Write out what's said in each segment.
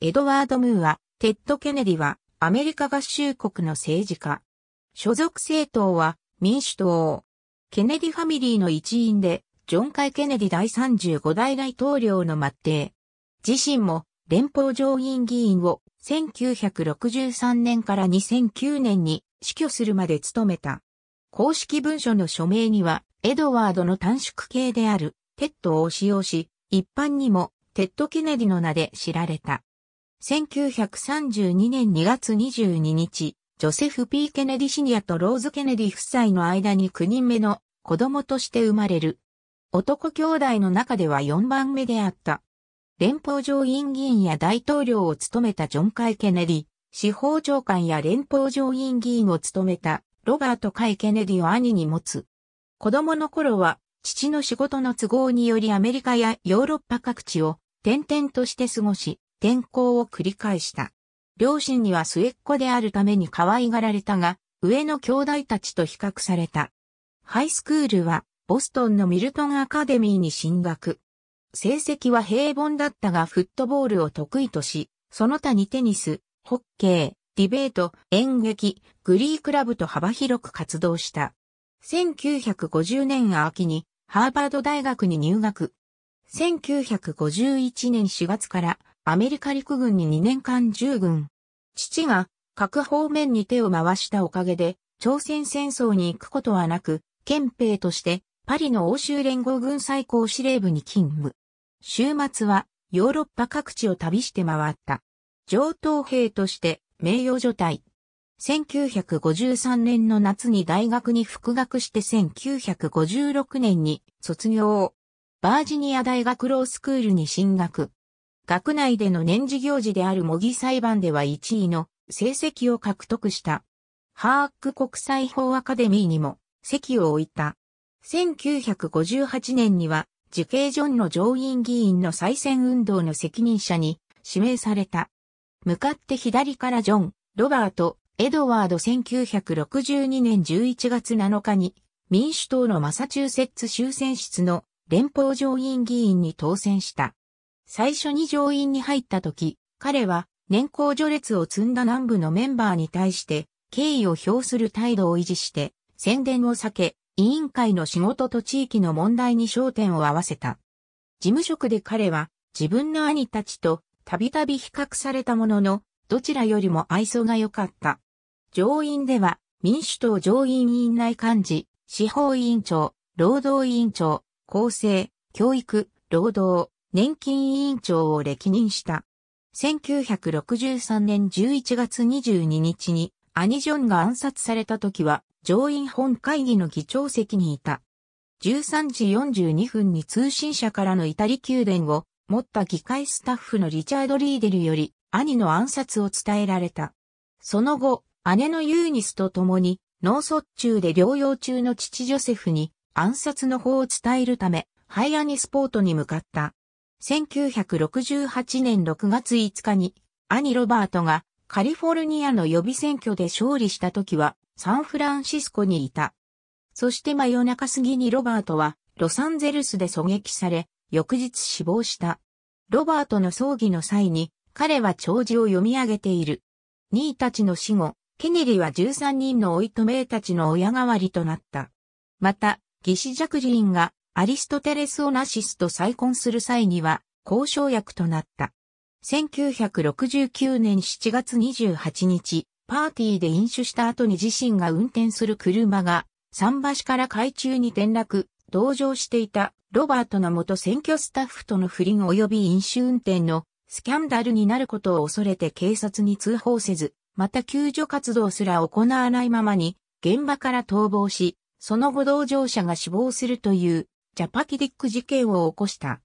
エドワード・ムーア、テッド・ケネディは、アメリカ合衆国の政治家。所属政党は、民主党。ケネディファミリーの一員で、ジョン・カイ・ケネディ第35代大統領の末弟。自身も、連邦上院議員を、1963年から2009年に死去するまで務めた。公式文書の署名には、エドワードの短縮形である、テッドを使用し、一般にも、テッド・ケネディの名で知られた。1932年2月22日、ジョセフ・ P・ ケネディシニアとローズ・ケネディ夫妻の間に9人目の子供として生まれる。男兄弟の中では4番目であった。連邦上院議員や大統領を務めたジョン・カイ・ケネディ、司法長官や連邦上院議員を務めたロバート・カイ・ケネディを兄に持つ。子供の頃は父の仕事の都合によりアメリカやヨーロッパ各地を転々として過ごし、転校を繰り返した。両親には末っ子であるために可愛がられたが、上の兄弟たちと比較された。ハイスクールは、ボストンのミルトンアカデミーに進学。成績は平凡だったがフットボールを得意とし、その他にテニス、ホッケー、ディベート、演劇、グリークラブと幅広く活動した。1950年秋にハーバード大学に入学。1951年4月からアメリカ陸軍に2年間従軍。父が各方面に手を回したおかげで、朝鮮戦争に行くことはなく、憲兵としてパリの欧州連合軍最高司令部に勤務。週末はヨーロッパ各地を旅して回った。上等兵として名誉除隊。1953年の夏に大学に復学して1956年に卒業。バージニア大学ロースクールに進学。学内での年次行事である模擬裁判では1位の成績を獲得した。ハーク国際法アカデミーにも席を置いた。1958年には、受刑ンの上院議員の再選運動の責任者に指名された。向かって左からジョン、ロバート、エドワード1962年11月7日に民主党のマサチューセッツ州選出の連邦上院議員に当選した。最初に上院に入った時、彼は年功序列を積んだ南部のメンバーに対して敬意を表する態度を維持して宣伝を避け、委員会の仕事と地域の問題に焦点を合わせた。事務職で彼は自分の兄たちとたびたび比較されたものの、どちらよりも愛想が良かった。上院では民主党上院院内幹事、司法委員長、労働委員長、厚生、教育、労働、年金委員長を歴任した。1963年11月22日にアニジョンが暗殺された時は上院本会議の議長席にいた。13時42分に通信社からのイタリ宮殿を持った議会スタッフのリチャード・リーデルより兄の暗殺を伝えられた。その後、姉のユーニスと共に脳卒中で療養中の父ジョセフに暗殺の方を伝えるため、ハイアニスポートに向かった。1968年6月5日に、兄ロバートがカリフォルニアの予備選挙で勝利した時は、サンフランシスコにいた。そして真夜中過ぎにロバートは、ロサンゼルスで狙撃され、翌日死亡した。ロバートの葬儀の際に、彼は弔辞を読み上げている。兄たちの死後、ケネディは13人の老いとめいたちの親代わりとなった。また、義士ジャクリーンがアリストテレス・オナシスと再婚する際には交渉役となった。1969年7月28日、パーティーで飲酒した後に自身が運転する車が桟橋から海中に転落、同乗していたロバートの元選挙スタッフとの不倫及び飲酒運転のスキャンダルになることを恐れて警察に通報せず、また救助活動すら行わないままに現場から逃亡し、その後同乗者が死亡するというジャパキディック事件を起こした。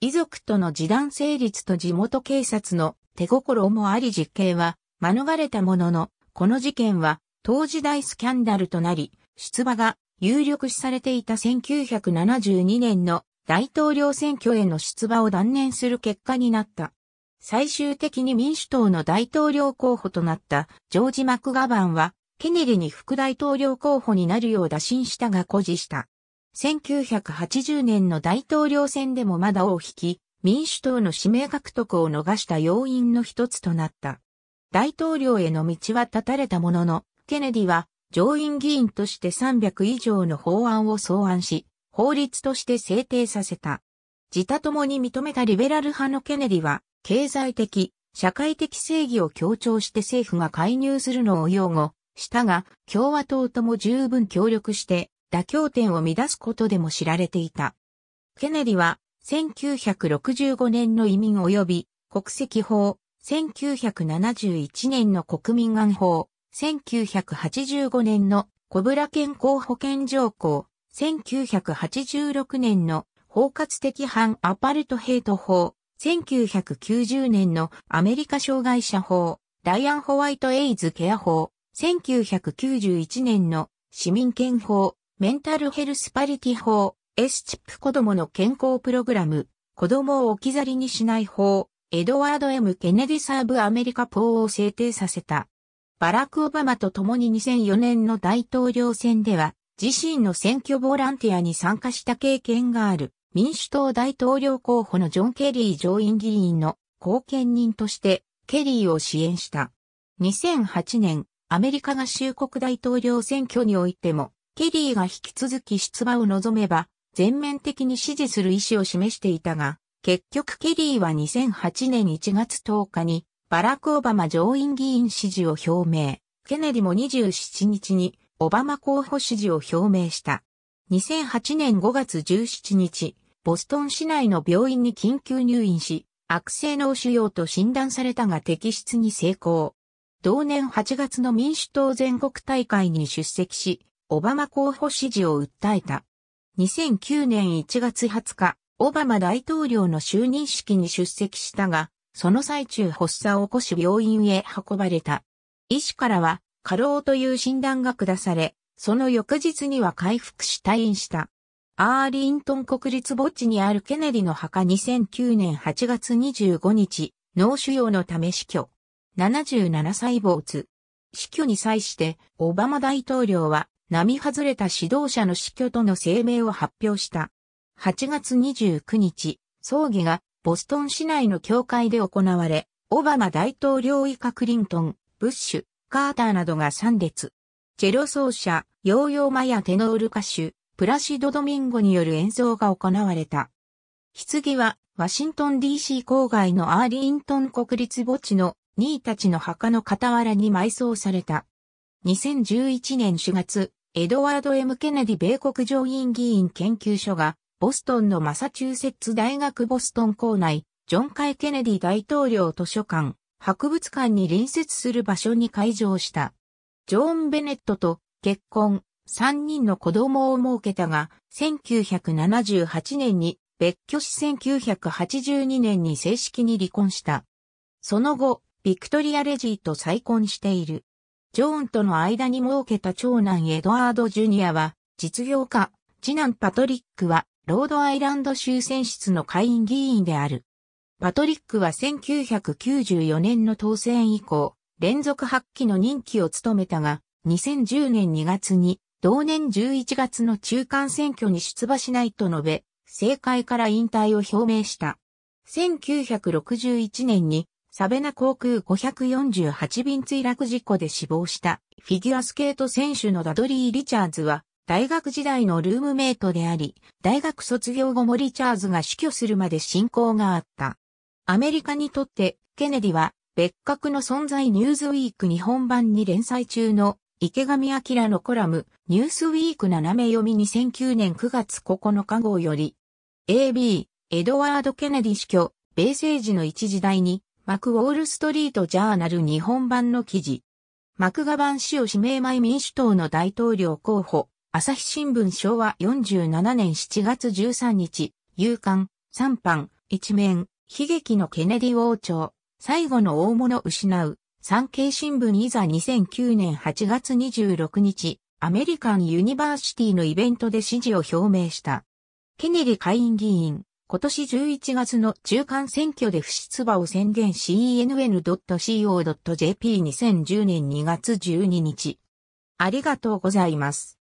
遺族との示談成立と地元警察の手心もあり実刑は免れたものの、この事件は当時大スキャンダルとなり、出馬が有力視されていた1972年の大統領選挙への出馬を断念する結果になった。最終的に民主党の大統領候補となったジョージ・マクガバンは、ケネディに副大統領候補になるよう打診したが誇示した。1980年の大統領選でもまだ尾を引き、民主党の指名獲得を逃した要因の一つとなった。大統領への道は断たれたものの、ケネディは上院議員として300以上の法案を草案し、法律として制定させた。自他ともに認めたリベラル派のケネディは、経済的、社会的正義を強調して政府が介入するのを擁護したが、共和党とも十分協力して、妥協点を乱すことでも知られていた。ケネディは1965年の移民及び国籍法、1971年の国民案法、1985年の小倉健康保険条項、1986年の包括的反アパルトヘイト法、1990年のアメリカ障害者法、ダイアン・ホワイト・エイズ・ケア法、1991年の市民権法、メンタルヘルスパリティ法、S チップ子供の健康プログラム、子供を置き去りにしない法、エドワード・ M・ ケネディサーブアメリカ法を制定させた。バラク・オバマと共に2004年の大統領選では、自身の選挙ボランティアに参加した経験がある民主党大統領候補のジョン・ケリー上院議員の後見人としてケリーを支援した。2008年、アメリカ合衆国大統領選挙においてもケリーが引き続き出馬を望めば、全面的に支持する意思を示していたが、結局ケリーは2008年1月10日にバラク・オバマ上院議員支持を表明、ケネディも27日にオバマ候補支持を表明した。2008年5月17日、ボストン市内の病院に緊急入院し、悪性脳腫瘍と診断されたが適出に成功。同年8月の民主党全国大会に出席し、オバマ候補支持を訴えた。2009年1月20日、オバマ大統領の就任式に出席したが、その最中発作を起こし病院へ運ばれた。医師からは過労という診断が下され、その翌日には回復し退院した。アーリントン国立墓地にあるケネディの墓2009年8月25日、脳腫瘍のため死去。77歳没。死去に際して、オバマ大統領は、並外れた指導者の死去との声明を発表した。8月29日、葬儀がボストン市内の教会で行われ、オバマ大統領以下クリントン、ブッシュ、カーターなどが参列。チェロ奏者、ヨーヨーマヤテノール歌手、プラシド・ドミンゴによる演奏が行われた。棺は、ワシントン DC 郊外のアーリントン国立墓地の2位たちの墓の傍らに埋葬された。2011年4月、エドワード・ M・ ケネディ米国上院議員研究所が、ボストンのマサチューセッツ大学ボストン校内、ジョン・カイ・ケネディ大統領図書館、博物館に隣接する場所に会場した。ジョーン・ベネットと結婚、3人の子供を設けたが、1978年に別居し1982年に正式に離婚した。その後、ビクトリア・レジーと再婚している。ジョーンとの間に設けた長男エドワード・ジュニアは、実業家、次男パトリックは、ロードアイランド州選出の会員議員である。パトリックは1994年の当選以降、連続発揮の任期を務めたが、2010年2月に、同年11月の中間選挙に出馬しないと述べ、政界から引退を表明した。1961年にサベナ航空548便墜落事故で死亡したフィギュアスケート選手のダドリー・リチャーズは大学時代のルームメイトであり、大学卒業後もリチャーズが死去するまで進行があった。アメリカにとってケネディは別格の存在ニューズウィーク日本版に連載中の池上明のコラムニュースウィーク斜め読み2009年9月9日号より AB エドワード・ケネディ死去米政治の一時代にマクウォールストリートジャーナル日本版の記事。マクガバン氏を指名前民主党の大統領候補、朝日新聞昭和47年7月13日、夕刊、三版、一面、悲劇のケネディ王朝、最後の大物失う、産経新聞いざ2009年8月26日、アメリカンユニバーシティのイベントで支持を表明した。ケネディ会員議員、今年11月の中間選挙で不出馬を宣言 c n n c o j p 2 0 1 0年2月12日。ありがとうございます。